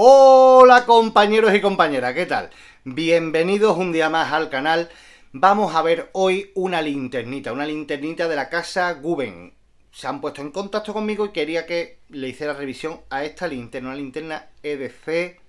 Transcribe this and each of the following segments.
Hola compañeros y compañeras, ¿qué tal? Bienvenidos un día más al canal. Vamos a ver hoy una linternita, una linternita de la casa Guben. Se han puesto en contacto conmigo y quería que le hiciera revisión a esta linterna, una linterna EDC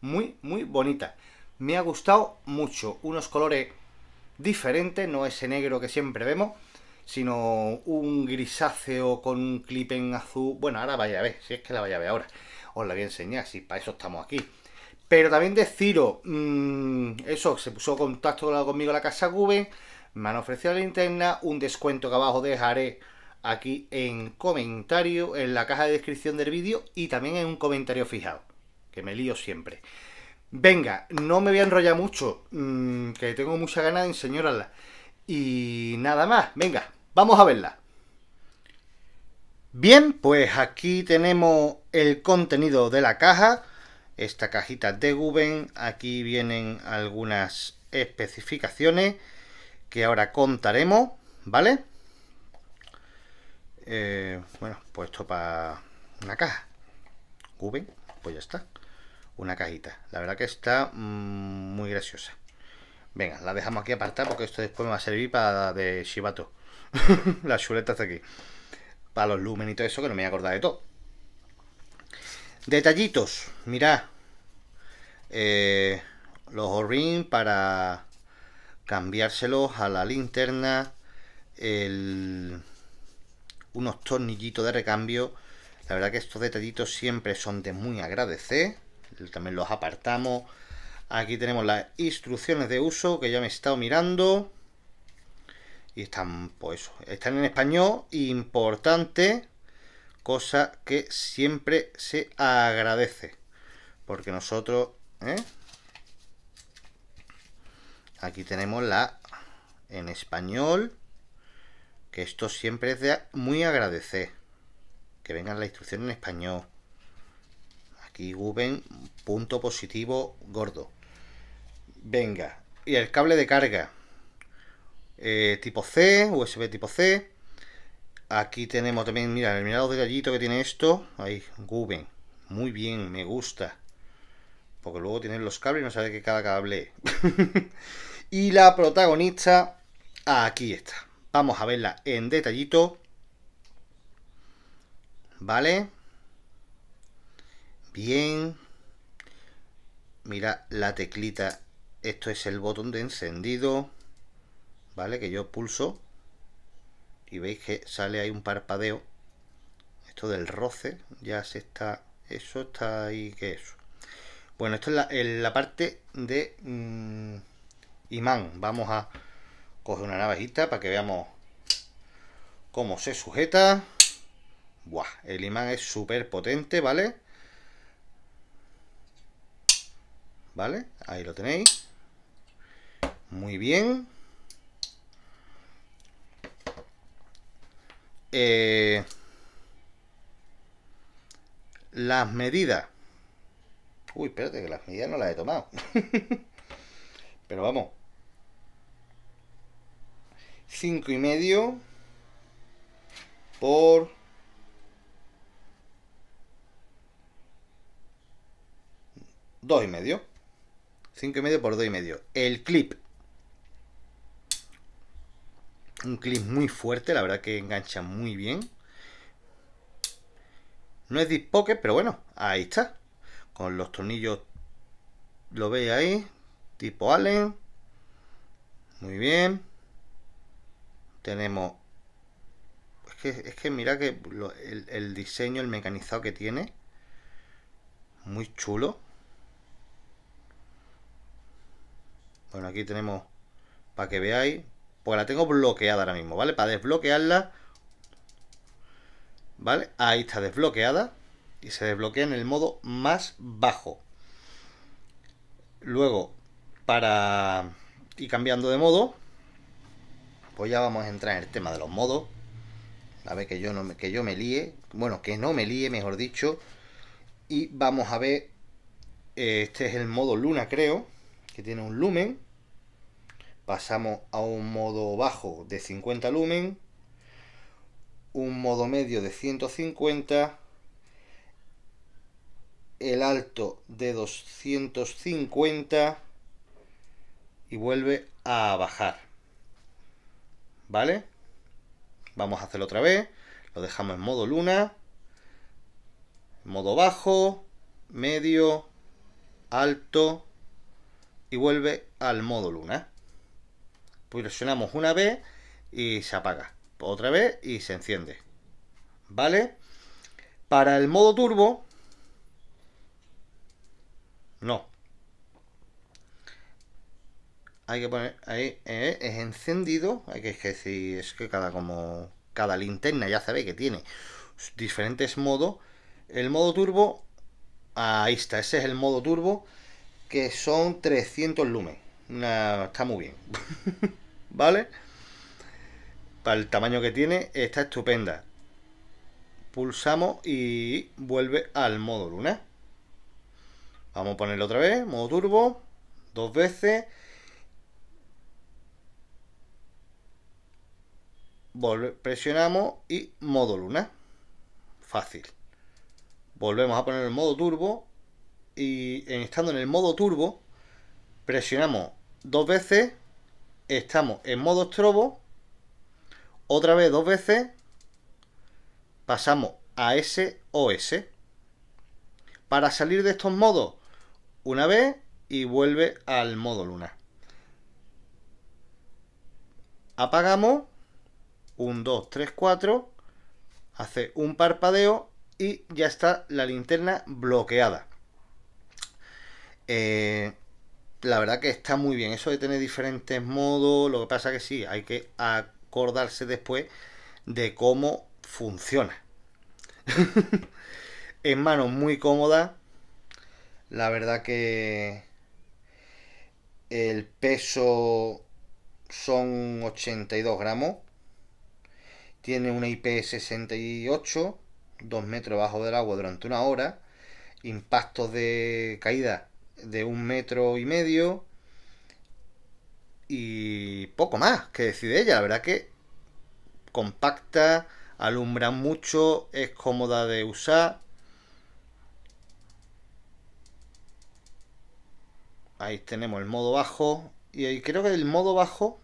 muy, muy bonita. Me ha gustado mucho, unos colores diferentes, no ese negro que siempre vemos, sino un grisáceo con un clip en azul. Bueno, ahora vaya a ver, si es que la vaya a ver ahora os la voy a enseñar, si para eso estamos aquí. Pero también deciros, mm, eso, se puso contacto conmigo la casa V, me han ofrecido la linterna, un descuento que abajo dejaré aquí en comentario, en la caja de descripción del vídeo y también en un comentario fijado, que me lío siempre. Venga, no me voy a enrollar mucho, mm, que tengo mucha ganas de enseñarla. Y nada más, venga, vamos a verla. Bien, pues aquí tenemos el contenido de la caja, esta cajita de Guben, aquí vienen algunas especificaciones que ahora contaremos, ¿vale? Eh, bueno, pues esto para una caja, Guben, pues ya está, una cajita, la verdad que está mm, muy graciosa. Venga, la dejamos aquí apartada porque esto después me va a servir para de Shibato, las chuletas de aquí para los lumen y todo eso, que no me voy a de todo. Detallitos, mirad. Eh, los o para cambiárselos a la linterna. unos tornillitos de recambio. La verdad que estos detallitos siempre son de muy agradecer. También los apartamos. Aquí tenemos las instrucciones de uso que ya me he estado mirando. Y están, pues están en español, importante, cosa que siempre se agradece. Porque nosotros, ¿eh? aquí tenemos la en español, que esto siempre es de muy agradecer. Que vengan la instrucción en español. Aquí Guben, punto positivo gordo. Venga, y el cable de carga. Eh, tipo C, USB tipo C. Aquí tenemos también, mira, el mirado detallito que tiene esto. Ahí, Guben. Muy bien, me gusta. Porque luego tienen los cables no sabe que cada cable. y la protagonista, aquí está. Vamos a verla en detallito. ¿Vale? Bien. Mira la teclita. Esto es el botón de encendido. ¿vale? Que yo pulso y veis que sale ahí un parpadeo. Esto del roce ya se está... Eso está ahí que eso. Bueno, esto es la, la parte de mm, imán. Vamos a coger una navajita para que veamos cómo se sujeta. Buah, el imán es súper potente, ¿vale? ¿Vale? Ahí lo tenéis. Muy bien. Eh, las medidas. Uy, espérate, que las medidas no las he tomado. Pero vamos. Cinco y medio por dos y medio. Cinco y medio por dos y medio. El clip un clip muy fuerte, la verdad que engancha muy bien. No es dispoque pero bueno, ahí está. Con los tornillos, lo veis ahí, tipo Allen. Muy bien. Tenemos... Es que, mira que el, el diseño, el mecanizado que tiene. Muy chulo. Bueno, aquí tenemos, para que veáis, pues la tengo bloqueada ahora mismo, ¿vale? Para desbloquearla. ¿Vale? Ahí está desbloqueada. Y se desbloquea en el modo más bajo. Luego, para ir cambiando de modo, pues ya vamos a entrar en el tema de los modos. A ver que yo, no que yo me líe. Bueno, que no me líe, mejor dicho. Y vamos a ver. Eh, este es el modo luna, creo. Que tiene un lumen pasamos a un modo bajo de 50 lumen, un modo medio de 150, el alto de 250 y vuelve a bajar. ¿Vale? Vamos a hacerlo otra vez. Lo dejamos en modo luna, modo bajo, medio, alto y vuelve al modo luna presionamos una vez y se apaga. Otra vez y se enciende. ¿Vale? Para el modo turbo... No. Hay que poner ahí, eh, es encendido. Hay que decir, es que cada como cada linterna ya sabe que tiene diferentes modos. El modo turbo, ahí está, ese es el modo turbo, que son 300 lumen. está muy bien. ¿vale? Para el tamaño que tiene, está estupenda. Pulsamos y vuelve al modo luna. Vamos a ponerlo otra vez, modo turbo, dos veces. presionamos y modo luna. Fácil. Volvemos a poner el modo turbo y estando en el modo turbo presionamos dos veces estamos en modo estrobo, otra vez dos veces, pasamos a SOS. Para salir de estos modos, una vez y vuelve al modo luna Apagamos, 1, 2, 3, 4, hace un parpadeo y ya está la linterna bloqueada. Eh, la verdad que está muy bien. Eso de tener diferentes modos, lo que pasa que sí, hay que acordarse después de cómo funciona. en manos muy cómoda. La verdad que el peso son 82 gramos. Tiene una IP68, 2 metros bajo del agua durante una hora. Impactos de caída de un metro y medio y poco más que decide ella. La verdad que compacta, alumbra mucho, es cómoda de usar. Ahí tenemos el modo bajo y ahí creo que el modo bajo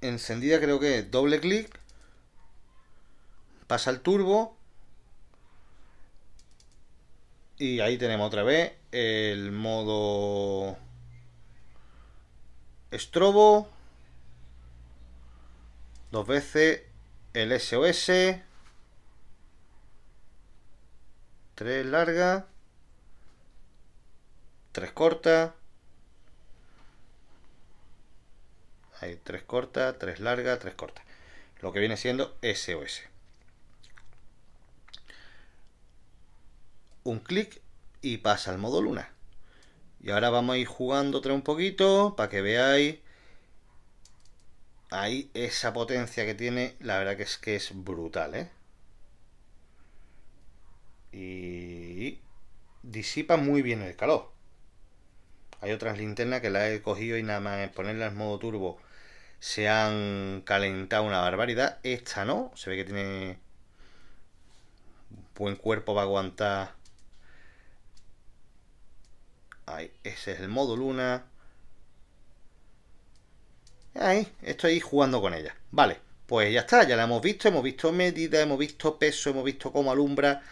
encendida creo que es doble clic pasa el turbo y ahí tenemos otra vez el modo estrobo. Dos veces el SOS. Tres larga Tres cortas. Hay tres cortas, tres largas, tres cortas. Lo que viene siendo SOS. un clic y pasa al modo luna. Y ahora vamos a ir jugando otra un poquito para que veáis ahí esa potencia que tiene. La verdad que es que es brutal, ¿eh? Y disipa muy bien el calor. Hay otras linternas que las he cogido y nada más ponerlas en modo turbo se han calentado una barbaridad. Esta no, se ve que tiene buen cuerpo para aguantar Ahí, ese es el modo luna. Ahí, estoy jugando con ella. Vale, pues ya está, ya la hemos visto. Hemos visto medidas, hemos visto peso, hemos visto cómo alumbra,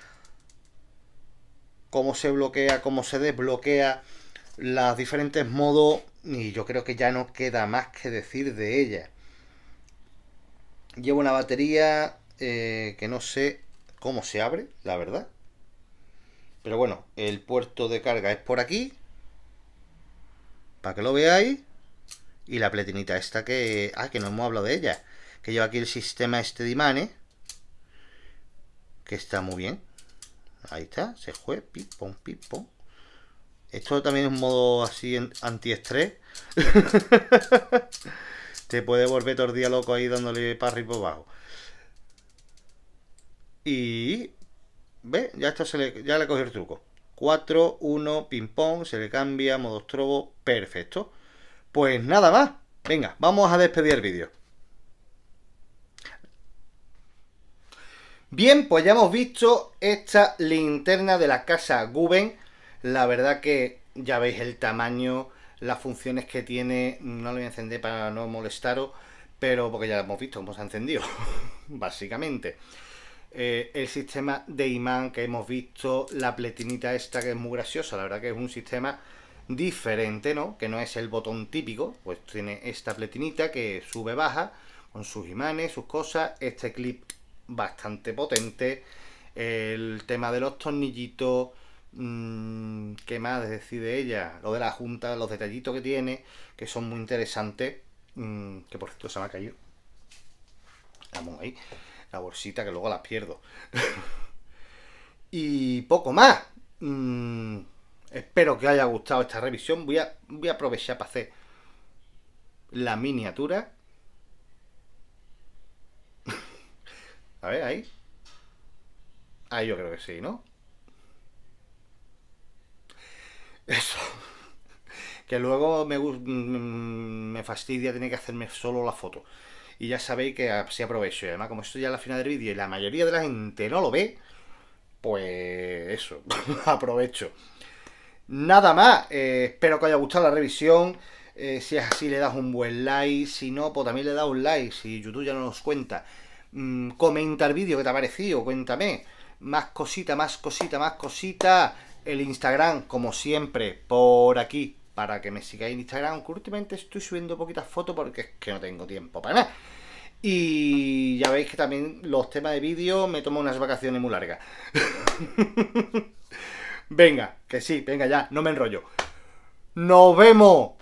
cómo se bloquea, cómo se desbloquea, los diferentes modos. Y yo creo que ya no queda más que decir de ella. Llevo una batería eh, que no sé cómo se abre, la verdad. Pero bueno, el puerto de carga es por aquí para que lo veáis. Y la platinita esta que... Ah, que no hemos hablado de ella. Que lleva aquí el sistema este de imanes. Que está muy bien. Ahí está. Se juega. Pip, pom, Esto también es un modo así anti-estrés. Te puede volver todo el día loco ahí dándole para arriba y abajo. Y... ¿Ves? Ya esto le, ya le cogió el truco. 4, 1, ping pong, se le cambia, modo strobo perfecto. Pues nada más, venga, vamos a despedir el vídeo. Bien, pues ya hemos visto esta linterna de la casa Guben. La verdad que ya veis el tamaño, las funciones que tiene. No lo voy a encender para no molestaros, pero porque ya lo hemos visto, hemos encendido, básicamente. Eh, el sistema de imán que hemos visto, la pletinita esta que es muy graciosa, la verdad que es un sistema diferente, ¿no? Que no es el botón típico, pues tiene esta pletinita que sube, baja, con sus imanes, sus cosas, este clip bastante potente, el tema de los tornillitos, mm, ¿qué más decide ella? Lo de la junta, los detallitos que tiene, que son muy interesantes, mm, que por cierto se me ha caído. Estamos ahí la bolsita que luego la pierdo. y poco más. Mm, espero que haya gustado esta revisión. Voy a, voy a aprovechar para hacer la miniatura. a ver, ahí. Ahí yo creo que sí, ¿no? Eso. Que luego me, mm, me fastidia tener que hacerme solo la foto y ya sabéis que así aprovecho. Y además, como estoy ya es la final del vídeo y la mayoría de la gente no lo ve, pues eso, aprovecho. Nada más, eh, espero que os haya gustado la revisión. Eh, si es así, le das un buen like. Si no, pues también le das un like. Si YouTube ya no nos cuenta, mm, comenta el vídeo que te ha parecido, cuéntame. Más cosita, más cosita, más cosita. El Instagram, como siempre, por aquí, para que me sigáis en Instagram, que últimamente estoy subiendo poquitas fotos porque es que no tengo tiempo para nada. Y ya veis que también los temas de vídeo me tomo unas vacaciones muy largas. venga, que sí, venga ya, no me enrollo. ¡Nos vemos!